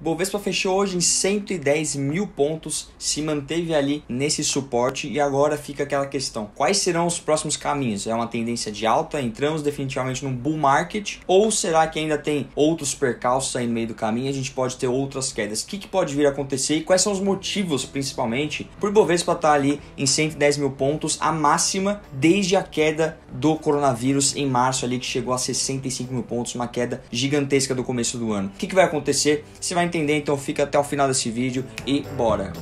Bovespa fechou hoje em 110 mil pontos, se manteve ali nesse suporte e agora fica aquela questão: quais serão os próximos caminhos? É uma tendência de alta? Entramos definitivamente num bull market? Ou será que ainda tem outros percalços aí no meio do caminho? A gente pode ter outras quedas? O que, que pode vir a acontecer e quais são os motivos, principalmente, por Bovespa estar tá ali em 110 mil pontos, a máxima desde a queda do coronavírus em março, ali que chegou a 65 mil pontos, uma queda gigantesca do começo do ano? O que, que vai acontecer? Você vai entender, então fica até o final desse vídeo e bora!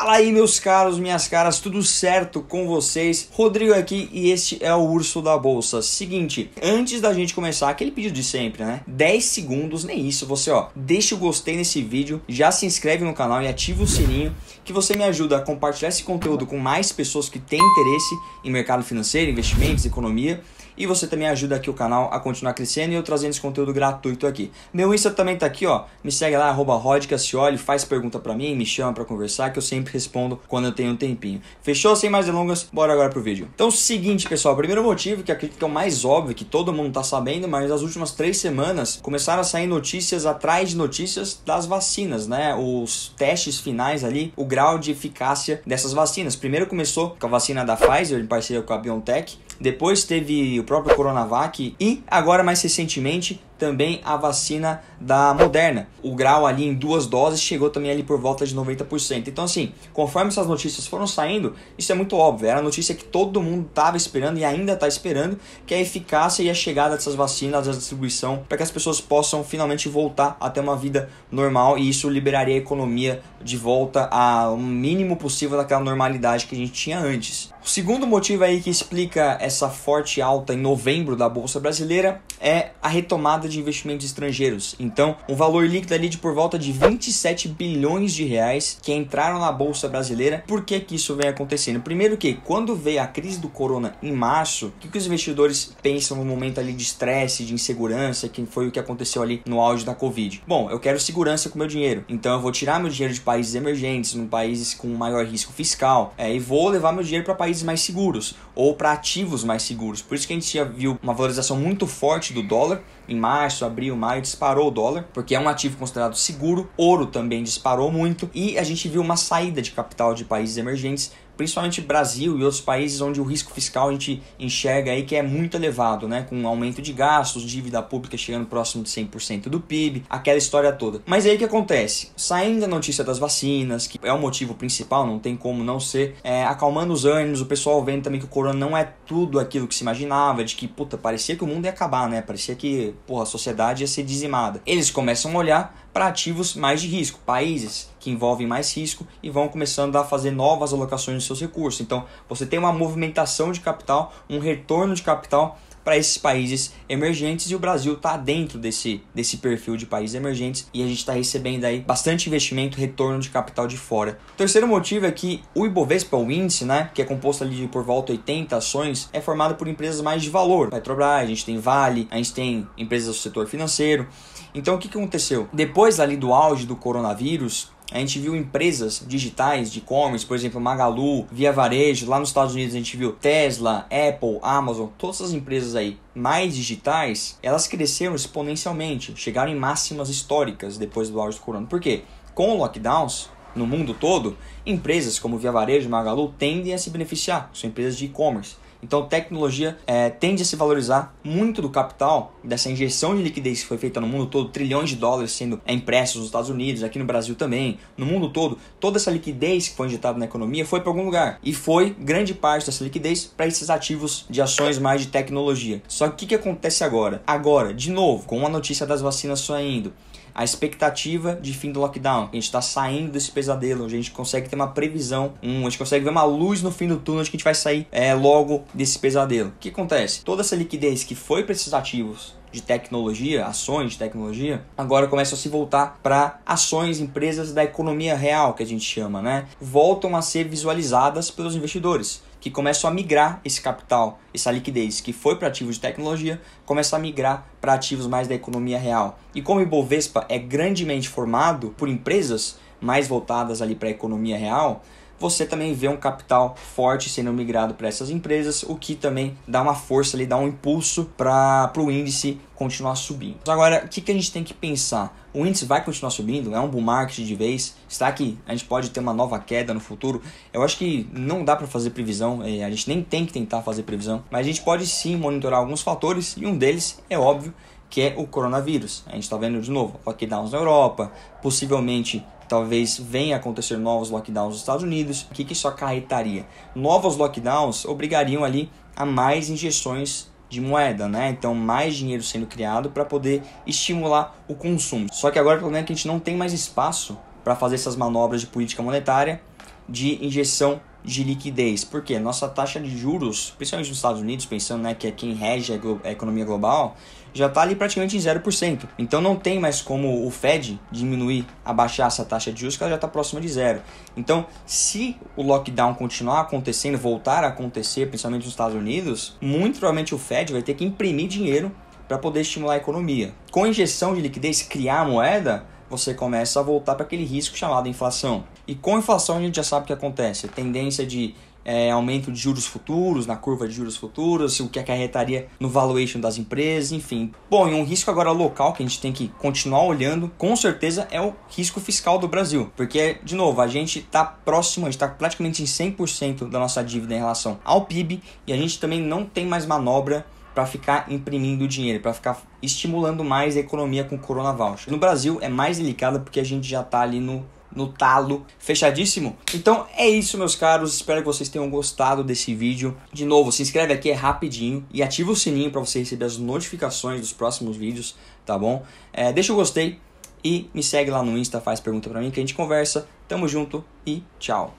Fala aí, meus caros, minhas caras, tudo certo com vocês? Rodrigo aqui e este é o Urso da Bolsa. Seguinte, antes da gente começar, aquele pedido de sempre, né? 10 segundos, nem isso. Você, ó, deixa o gostei nesse vídeo, já se inscreve no canal e ativa o sininho que você me ajuda a compartilhar esse conteúdo com mais pessoas que têm interesse em mercado financeiro, investimentos, economia e você também ajuda aqui o canal a continuar crescendo e eu trazendo esse conteúdo gratuito aqui. Meu Insta também tá aqui, ó. Me segue lá, arroba Rodcassioli, faz pergunta para mim, me chama para conversar que eu sempre respondo quando eu tenho um tempinho. Fechou? Sem mais delongas, bora agora pro vídeo. Então, seguinte, pessoal, primeiro motivo que acredito que é o mais óbvio, que todo mundo tá sabendo, mas as últimas três semanas começaram a sair notícias atrás de notícias das vacinas, né? Os testes finais ali, o grau de eficácia dessas vacinas. Primeiro começou com a vacina da Pfizer em parceria com a BioNTech, depois teve o próprio Coronavac e agora mais recentemente também a vacina da Moderna. O grau ali em duas doses chegou também ali por volta de 90%. Então, assim, conforme essas notícias foram saindo, isso é muito óbvio. Era a notícia que todo mundo estava esperando e ainda está esperando, que é a eficácia e a chegada dessas vacinas, da distribuição, para que as pessoas possam finalmente voltar até uma vida normal e isso liberaria a economia de volta ao mínimo possível daquela normalidade que a gente tinha antes. O segundo motivo aí que explica essa forte alta em novembro da Bolsa Brasileira é a retomada de investimentos estrangeiros em então, um valor líquido ali de por volta de 27 bilhões de reais que entraram na bolsa brasileira. Por que que isso vem acontecendo? Primeiro que quando veio a crise do corona em março, o que, que os investidores pensam no momento ali de estresse, de insegurança, que foi o que aconteceu ali no auge da Covid? Bom, eu quero segurança com meu dinheiro. Então, eu vou tirar meu dinheiro de países emergentes, em países com maior risco fiscal, é, e vou levar meu dinheiro para países mais seguros ou para ativos mais seguros. Por isso que a gente já viu uma valorização muito forte do dólar em março, abril, maio disparou dólar, porque é um ativo considerado seguro. Ouro também disparou muito e a gente viu uma saída de capital de países emergentes principalmente Brasil e outros países onde o risco fiscal a gente enxerga aí que é muito elevado, né? Com aumento de gastos, dívida pública chegando próximo de 100% do PIB, aquela história toda. Mas aí o que acontece? Saindo a notícia das vacinas, que é o motivo principal, não tem como não ser, é, acalmando os ânimos, o pessoal vendo também que o corona não é tudo aquilo que se imaginava, de que, puta, parecia que o mundo ia acabar, né? Parecia que, porra, a sociedade ia ser dizimada. Eles começam a olhar para ativos mais de risco, países que envolvem mais risco e vão começando a fazer novas alocações de seus recursos. Então, você tem uma movimentação de capital, um retorno de capital para esses países emergentes e o Brasil está dentro desse, desse perfil de países emergentes e a gente está recebendo aí bastante investimento, retorno de capital de fora. O terceiro motivo é que o Ibovespa, o índice, né, que é composto ali por volta de 80 ações, é formado por empresas mais de valor. Petrobras, a gente tem Vale, a gente tem empresas do setor financeiro. Então o que, que aconteceu? Depois ali do auge do coronavírus, a gente viu empresas digitais de e-commerce, por exemplo, Magalu, Via Varejo, lá nos Estados Unidos a gente viu Tesla, Apple, Amazon, todas as empresas aí mais digitais, elas cresceram exponencialmente, chegaram em máximas históricas depois do auge do corona. Por quê? Com lockdowns, no mundo todo, empresas como Via Varejo e Magalu tendem a se beneficiar, são empresas de e-commerce. Então, tecnologia é, tende a se valorizar muito do capital, dessa injeção de liquidez que foi feita no mundo todo, trilhões de dólares sendo é, impressos nos Estados Unidos, aqui no Brasil também, no mundo todo. Toda essa liquidez que foi injetada na economia foi para algum lugar. E foi grande parte dessa liquidez para esses ativos de ações mais de tecnologia. Só que o que, que acontece agora? Agora, de novo, com a notícia das vacinas saindo, a expectativa de fim do lockdown. A gente está saindo desse pesadelo, a gente consegue ter uma previsão, um, a gente consegue ver uma luz no fim do túnel, acho que a gente vai sair é, logo desse pesadelo. O que acontece? Toda essa liquidez que foi para esses ativos de tecnologia, ações de tecnologia, agora começam a se voltar para ações, empresas da economia real, que a gente chama, né? Voltam a ser visualizadas pelos investidores, que começam a migrar esse capital, essa liquidez que foi para ativos de tecnologia, começa a migrar para ativos mais da economia real. E como o Ibovespa é grandemente formado por empresas mais voltadas ali para a economia real, você também vê um capital forte sendo migrado para essas empresas, o que também dá uma força ali, dá um impulso para o índice continuar subindo. Então, agora, o que, que a gente tem que pensar? O índice vai continuar subindo? É um bull market de vez? Está que a gente pode ter uma nova queda no futuro? Eu acho que não dá para fazer previsão, é, a gente nem tem que tentar fazer previsão, mas a gente pode sim monitorar alguns fatores e um deles é óbvio que é o coronavírus. A gente está vendo de novo lockdowns na Europa, possivelmente talvez venha a acontecer novos lockdowns nos Estados Unidos. O que, que isso acarretaria? Novos lockdowns obrigariam ali a mais injeções de moeda, né? Então, mais dinheiro sendo criado para poder estimular o consumo. Só que agora o problema é que a gente não tem mais espaço para fazer essas manobras de política monetária de injeção de liquidez. Porque nossa taxa de juros, principalmente nos Estados Unidos, pensando né, que é quem rege a, a economia global, já está ali praticamente em 0%. Então não tem mais como o Fed diminuir, abaixar essa taxa de juros, que ela já está próxima de zero. Então, se o lockdown continuar acontecendo, voltar a acontecer, principalmente nos Estados Unidos, muito provavelmente o Fed vai ter que imprimir dinheiro para poder estimular a economia. Com injeção de liquidez, criar moeda, você começa a voltar para aquele risco chamado inflação. E com inflação a gente já sabe o que acontece, a tendência de é, aumento de juros futuros, na curva de juros futuros, o que acarretaria no valuation das empresas, enfim. Bom, e um risco agora local que a gente tem que continuar olhando, com certeza, é o risco fiscal do Brasil. Porque, de novo, a gente está próximo, a gente está praticamente em 100% da nossa dívida em relação ao PIB e a gente também não tem mais manobra para ficar imprimindo dinheiro, para ficar estimulando mais a economia com o Corona Voucher. No Brasil é mais delicado porque a gente já está ali no no talo, fechadíssimo? Então é isso, meus caros. Espero que vocês tenham gostado desse vídeo. De novo, se inscreve aqui, é rapidinho. E ativa o sininho para você receber as notificações dos próximos vídeos, tá bom? É, deixa o gostei e me segue lá no Insta, faz pergunta para mim que a gente conversa. Tamo junto e tchau.